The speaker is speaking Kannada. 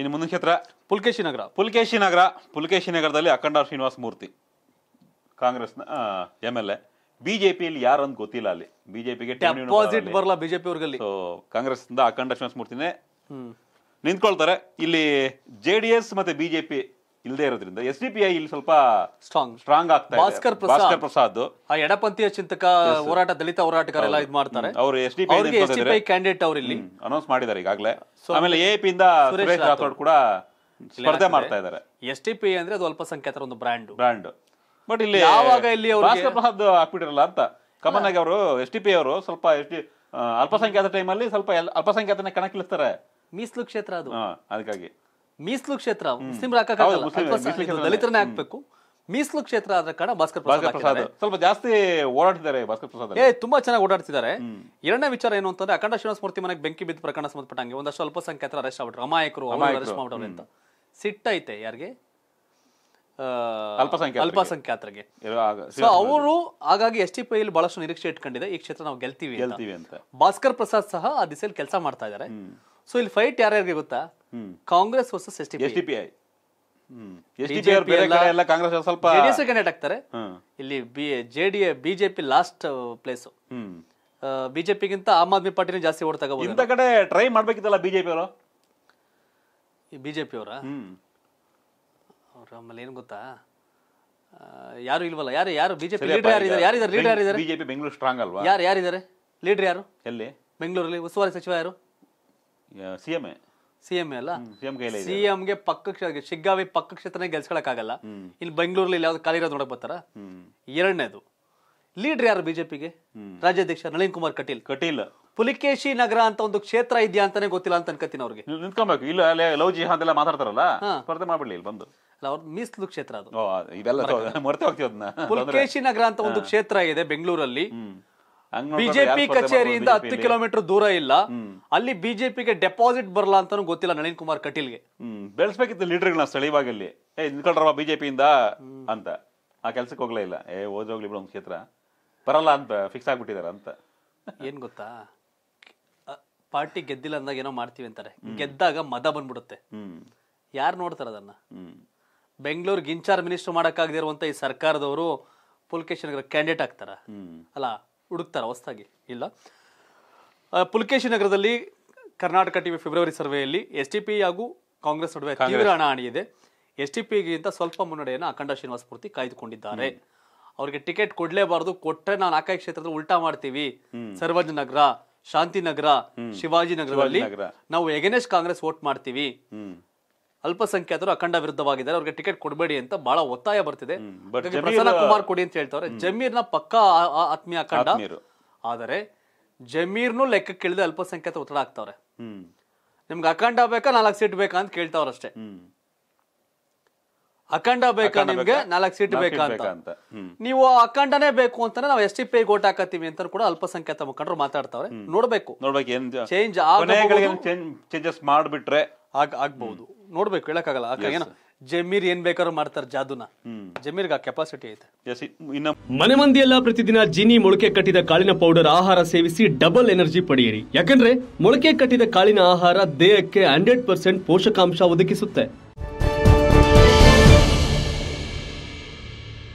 ಇನ್ನು ಮುಂದಿನ ಕ್ಷೇತ್ರ ಪುಲ್ಕೇಶಿ ನಗರ ಪುಲ್ಕೇಶಿ ನಗರ ಪುಲ್ಕೇಶಿ ನಗರದಲ್ಲಿ ಅಖಂಡ ಶ್ರೀನಿವಾಸ ಮೂರ್ತಿ ಕಾಂಗ್ರೆಸ್ನ ಎಮ್ ಎಲ್ ಎ ಬಿಜೆಪಿ ಯಾರು ಅಂತ ಗೊತ್ತಿಲ್ಲ ಅಲ್ಲಿ ಬಿಜೆಪಿಗೆ ಅಪೋಸಿಟ್ ಬರಲ್ಲ ಬಿಜೆಪಿ ಅವ್ರಿಗೆ ಕಾಂಗ್ರೆಸ್ ಅಖಂಡ ಶ್ರೀನಿವಾಸ ಮೂರ್ತಿನೇ ನಿಂತ್ಕೊಳ್ತಾರೆ ಇಲ್ಲಿ ಜೆ ಡಿ ಎಸ್ ಮತ್ತೆ ಬಿಜೆಪಿ ಇಲ್ಲದೆ ಇರೋದ್ರಿಂದ ಎಸ್ ಡಿ ಪಿ ಐ ಇಲ್ಲಿ ಸ್ವಲ್ಪ ಸ್ಟ್ರಾಂಗ್ ಸ್ಟ್ರಾಂಗ್ ಆಗ್ತಾ ಇದೆ. ಭಾಸ್ಕರ್ ಪ್ರಸಾದ್. ಭಾಸ್ಕರ್ ಪ್ರಸಾದ್ ಆ ಎಡಪಂಥೀಯ ಚಿಂತಕ ಹೋರಾಟ ದಲಿತ ಹೋರಾಟಗಾರ ಎಲ್ಲ ಇದ್ ಮಾಡ್ತಾರೆ ಅವರು SDP ಅವ್ರಿಗೆ ಎಸ್ ಡಿ ಪಿ ಕ್ಯಾಂಡಿಡೇಟ್ ಅವ್ರು ಇಲ್ಲಿ ಅನೌನ್ಸ್ ಮಾಡಿದ್ದಾರೆ ಈಗಾಗಲೇ ಆಮೇಲೆ ಎ ಪಿ ಇಂದ ಸುರೇಶ್ ರಾಥೋಡ್ ಕೂಡ ಸ್ಪರ್ಧೆ ಮಾಡ್ತಾ ಇದ್ದಾರೆ ಎಸ್ ಡಿ ಪಿ ಅಂದ್ರೆ ಅದು ಅಲ್ಪಸಂಖ್ಯಾತರ ಒಂದು ಬ್ರ್ಯಾಂಡ್ ಬ್ರಾಂಡ್ ಬಟ್ ಇಲ್ಲಿ ಯಾವಾಗ ಇಲ್ಲಿ ಅವ್ರಿಗೆ- ಭಾಸ್ಕರ್ ಪ್ರಸಾದ್ ಹಾಕ್ಬಿಟ್ಟಿರಲ್ಲ ಅಂತ ಕಾಮನ್ ಆಗಿ ಅವರು ಎಸ್ ಟಿ ಪಿ ಅವರು ಸ್ವಲ್ಪ ಎಸ್ ಡಿ ಅಲ್ಪಸಂಖ್ಯಾತ ಟೈಮಲ್ಲಿ ಸ್ವಲ್ಪ ಅಲ್ಪಸಂಖ್ಯಾತನ ಕಣಕ್ಕಿಳಿಸ್ತಾರೆ ಮೀಸಲು ಕ್ಷೇತ್ರ ಅದು ಅದಕ್ಕಾಗಿ ಮೀಸಲು ಕ್ಷೇತ್ರ ಮುಸ್ಲಿಂ ದಲಿತರನ್ನೇ ಹಾಕ್ಬೇಕು ಮೀಸಲು ಕ್ಷೇತ್ರ ಆದ್ರೆ ಕಾರಣ ಭಾಸ್ಕರ್ ಪ್ರಸಾದ್ ಸ್ವಲ್ಪ ಜಾಸ್ತಿ ಓಡಾಡ್ತಿದ್ದಾರೆ ಭಾಸ್ಕರ್ ಪ್ರಸಾದ್ ಏ ತುಂಬಾ ಚೆನ್ನಾಗಿ ಓಡಾಡ್ತಿದ್ದಾರೆ ಎರಡನೇ ವಿಚಾರ ಏನು ಅಂತಂದ್ರೆ ಅಖಂಡ ಶ್ರೀನಿವಾಸ ಮೂರ್ತಿ ಮನೆಗೆ ಬೆಂಕಿ ಬಿದ್ದ ಪ್ರಕರಣ ಸಂಬಂಧಪಟ್ಟಂಗೆ ಒಂದಷ್ಟು ಅಲ್ಪಸಂಖ್ಯಾತರ ಅರೆಸ್ಟ್ ಆಗ್ಬಿಟ್ರು ಅಮಾಯಕರು ಅರೆಸ್ಟ್ ಮಾಡ್ಬಿಟ್ರು ಅಂತ ಸಿಟ್ಟೈತೆ ಯಾರಿಗೆ ಅಲ್ಪಸಂಖ್ಯಾತರಿಗೆ ಸೊ ಅವರು ಹಾಗಾಗಿ ಎಸ್ ಟಿ ಬಹಳಷ್ಟು ನಿರೀಕ್ಷೆ ಇಟ್ಕೊಂಡಿದೆ ಈ ಕ್ಷೇತ್ರ ನಾವು ಗೆಲ್ತೀವಿ ಭಾಸ್ಕರ್ ಪ್ರಸಾದ್ ಸಹ ಆ ದಿಸೆಯಲ್ಲಿ ಕೆಲಸ ಮಾಡ್ತಾ ಇದ್ದಾರೆ ಸೊ ಇಲ್ಲಿ ಫೈಟ್ ಯಾರ್ಯಾರಿಗೆ ಗೊತ್ತಾ Congress versus S T S D P I Congress ಸ್ವಲ್ಪ ಜೆಡಿಎಸ್ ಆಗ್ತಾರೆ ಇಲ್ಲಿ ಬಿ ಬಿಜೆಪಿ ಲಾಸ್ಟ್ ಪ್ಲೇಸ್ ಬಿಜೆಪಿಗಿಂತ ಆಮ್ ಆದ್ಮಿ ಪಾರ್ಟಿನೇ ಜಾಸ್ತಿ ಓಟ್ ತಗೋಬಹುದು ಇಂಥ ಕಡೆ ಟ್ರೈ ಮಾಡ್ಬೇಕಿತ್ತಲ್ಲ ಬಿಜೆಪಿ ಅವರು ಬಿಜೆಪಿ ಅವರ ಅವ್ರ ಆಮೇಲೆ ಏನು ಗೊತ್ತಾ ಯಾರು ಇಲ್ವಲ್ಲ ಯಾರು ಯಾರು ಬಿಜೆಪಿ ಲೀಡರ್ ಯಾರಿದ್ದಾರೆ ಯಾರಿದ್ದಾರೆ ಲೀಡರ್ ಯಾರಿದ್ದಾರೆ ಬಿಜೆಪಿ ಬೆಂಗಳೂರು ಸ್ಟ್ರಾಂಗ್ ಅಲ್ವಾ ಯಾರು ಯಾರಿದ್ದಾರೆ ಲೀಡರ್ ಯಾರು ಎಲ್ಲಿ ಬೆಂಗಳೂರಲ್ಲಿ ಉಸ್ತುವಾರಿ ಸಚಿವ ಯಾರು ಸಿ ಎಂ ಎ ಸಿ ಎಂ ಅಲ್ಲ ಸಿ ಗೆ ಪಕ್ಕ ಶಿಗ್ಗಾವಿ ಪಕ್ಕ ಕ್ಷೇತ್ರನೇ ಗೆಲ್ಸ್ಕೊಳಕ್ಕಾಗಲ್ಲ ಇಲ್ಲಿ ಬೆಂಗಳೂರಲ್ಲಿ ಯಾವ್ದು ಖಾಲಿ ನೋಡಕ್ ಬರ್ತಾರ ಎರಡನೇದು ಲೀಡರ್ ಯಾರು ಬಿಜೆಪಿಗೆ ರಾಜ್ಯಾಧ್ಯಕ್ಷ ನಳಿನ್ ಕುಮಾರ್ ಕಟೀಲ್ ಕಟೀಲ್ ಪುಲಿಕೇಶಿ ನಗರ ಅಂತ ಒಂದು ಕ್ಷೇತ್ರ ಇದೆಯಾ ಅಂತಾನೆ ಗೊತ್ತಿಲ್ಲ ಅಂತ ಅನ್ಕತೀನಿ ಅವ್ರಿಗೆ ನಿಂತ್ಕೊಬೇಕು ಇಲ್ಲ ಅಲ್ಲೇ ಲವ್ ಜಿ ಎಲ್ಲ ಮಾತಾಡ್ತಾರಲ್ಲ ಸ್ಪರ್ಧೆ ಮಾಡ್ಬಿಡ್ಲಿ ಇಲ್ಲಿ ಬಂದು ಅಲ್ಲ ಅವ್ರ ಮೀಸಲು ಕ್ಷೇತ್ರ ಅದು ಇವೆಲ್ಲ ಮರ್ತೆ ಹೋಗ್ತೀವಿ ಪುಲಿಕೇಶಿ ನಗರ ಅಂತ ಒಂದು ಕ್ಷೇತ್ರ ಇದೆ ಬೆಂಗಳೂರಲ್ಲಿ ಬಿಜೆಪಿ ಕಚೇರಿಯಿಂದ ಹತ್ತು ಕಿಲೋಮೀಟರ್ ದೂರ ಇಲ್ಲ ಅಲ್ಲಿ ಬಿಜೆಪಿಗೆ ಡೆಪಾಸಿಟ್ ಬರಲ್ಲ ಅಂತಾನೂ ಗೊತ್ತಿಲ್ಲ ನಳಿನ್ ಕುಮಾರ್ ಕಟೀಲ್ಗೆ ಹ್ಮ್ ಬೆಳೆಸ್ಬೇಕಿತ್ತು ಲೀಡರ್ಗಳನ್ನ ಸ್ಥಳೀಯವಾಗಿ ಅಲ್ಲಿ ಏ ನಿಂತ್ಕೊಳ್ರವ ಬಿಜೆಪಿಯಿಂದ ಅಂತ ಆ ಕೆಲ್ಸಕ್ಕೆ ಹೋಗ್ಲೇ ಇಲ್ಲ ಏ ಓದೋಗ್ಲಿ ಹೋಗ್ಲಿ ಒಂದು ಕ್ಷೇತ್ರ ಬರಲ್ಲ ಅಂತ ಫಿಕ್ಸ್ ಆಗ್ಬಿಟ್ಟಿದಾರ ಅಂತ ಏನ್ ಗೊತ್ತಾ ಪಾರ್ಟಿ ಗೆದ್ದಿಲ್ಲ ಅಂದಾಗ ಏನೋ ಮಾಡ್ತೀವಿ ಅಂತಾರೆ ಗೆದ್ದಾಗ ಮದ ಬಂದ್ಬಿಡುತ್ತೆ ಯಾರು ನೋಡ್ತಾರ ಅದನ್ನ ಬೆಂಗಳೂರಿಗೆ ಇನ್ಚಾರ್ಜ್ ಮಿನಿಸ್ಟರ್ ಮಾಡಕ್ಕಾಗದಿರುವಂತ ಈ ಸರ್ಕಾರದವರು ಪುಲ್ಕೇಶನ್ ಕ್ಯಾಂಡಿಡೇಟ್ ಆಗ್ತಾರ ಅಲ್ಲ ಹುಡುಕ್ತಾರೆ ಹೊಸ್ದಾಗಿ ಇಲ್ಲ ಪುಲಕೇಶಿ ನಗರದಲ್ಲಿ ಕರ್ನಾಟಕ ಟಿವಿ ಫೆಬ್ರವರಿ ಸರ್ವೆಯಲ್ಲಿ ಎಸ್ ಟಿ ಪಿ ಹಾಗೂ ಕಾಂಗ್ರೆಸ್ ನಡುವೆ ತೀವ್ರ ಹಣಾಹಣಿ ಇದೆ ಎಸ್ ಟಿ ಪಿಗಿಂತ ಸ್ವಲ್ಪ ಮುನ್ನಡೆಯನ್ನು ಅಖಂಡ ಶ್ರೀನಿವಾಸ ಪೂರ್ತಿ ಕಾಯ್ದುಕೊಂಡಿದ್ದಾರೆ ಅವ್ರಿಗೆ ಟಿಕೆಟ್ ಕೊಡಲೇಬಾರದು ಕೊಟ್ರೆ ನಾವು ಆಕೈ ಕ್ಷೇತ್ರದಲ್ಲಿ ಉಲ್ಟಾ ಮಾಡ್ತೀವಿ ಸರ್ವಜ್ ನಗರ ಶಾಂತಿನಗರ ಶಿವಾಜಿನಗರದಲ್ಲಿ ನಾವು ಎಗೇನೆಸ್ಟ್ ಕಾಂಗ್ರೆಸ್ ವೋಟ್ ಮಾಡ್ತೀವಿ ಅಲ್ಪಸಂಖ್ಯಾತರು ಅಖಂಡ ವಿರುದ್ಧವಾಗಿದ್ದಾರೆ ಅವ್ರಿಗೆ ಟಿಕೆಟ್ ಕೊಡಬೇಡಿ ಅಂತ ಬಹಳ ಒತ್ತಾಯ ಬರ್ತಿದೆ ಪ್ರಸನ್ನ ಕುಮಾರ್ ಕೊಡಿ ಅಂತ ಜಮೀರ್ ಜಮೀರ್ನ ಪಕ್ಕಾ ಆತ್ಮೀಯ ಅಖಂಡ ಆದರೆ ಜಮೀರ್ನು ಇಳಿದ ಅಲ್ಪಸಂಖ್ಯಾತ ಒತ್ತಡ ಆಗ್ತಾವ್ರೆ ನಿಮ್ಗೆ ಅಖಂಡ ಬೇಕಾ ನಾಲ್ಕು ಸೀಟ್ ಬೇಕಾ ಅಂತ ಕೇಳ್ತಾವ್ರಷ್ಟೇ ಅಖಂಡ ಬೇಕಾ ನಿಮ್ಗೆ ನಾಲ್ಕು ಸೀಟ್ ಬೇಕಾ ಅಂತ ನೀವು ಅಖಂಡನೇ ಬೇಕು ಅಂತಾನೆ ನಾವು ಎಸ್ ಟಿ ಪಿ ಓಟ್ ಹಾಕತ್ತೀವಿ ಅಂತ ಕೂಡ ಅಲ್ಪಸಂಖ್ಯಾತ ಮುಖಂಡರು ಮಾತಾಡ್ತಾವ್ರೆ ನೋಡ್ಬೇಕು ನೋಡ್ಬೇಕು ಚೇಂಜ್ ಚೇಂಜಸ್ ಮಾಡ್ಬಿಟ್ರೆ ಆಗ್ಬಹುದು ನೋಡ್ಬೇಕು ಹೇಳಕ್ಕಾಗಲ್ಲ ಆಗ ಜಮೀರ್ ಏನ್ ಬೇಕಾದ್ರೂ ಮಾಡ್ತಾರೆ ಜಾದುನ ಜಮೀರ್ಗೆ ಆ ಕೆಪಾಸಿಟಿ ಐತೆ ಮನೆ ಇನ್ನ ಮನೆ ಮಂದಿಯೆಲ್ಲ ಪ್ರತಿದಿನ ಜಿನಿ ಮೊಳಕೆ ಕಟ್ಟಿದ ಕಾಳಿನ ಪೌಡರ್ ಆಹಾರ ಸೇವಿಸಿ ಡಬಲ್ ಎನರ್ಜಿ ಪಡೆಯಿರಿ ಯಾಕಂದ್ರೆ ಮೊಳಕೆ ಕಟ್ಟಿದ ಕಾಳಿನ ಆಹಾರ ದೇಹಕ್ಕೆ ಹಂಡ್ರೆಡ್ ಪರ್ಸೆಂಟ್ ಪೋಷಕಾಂಶ ಒದಗಿಸುತ್ತೆ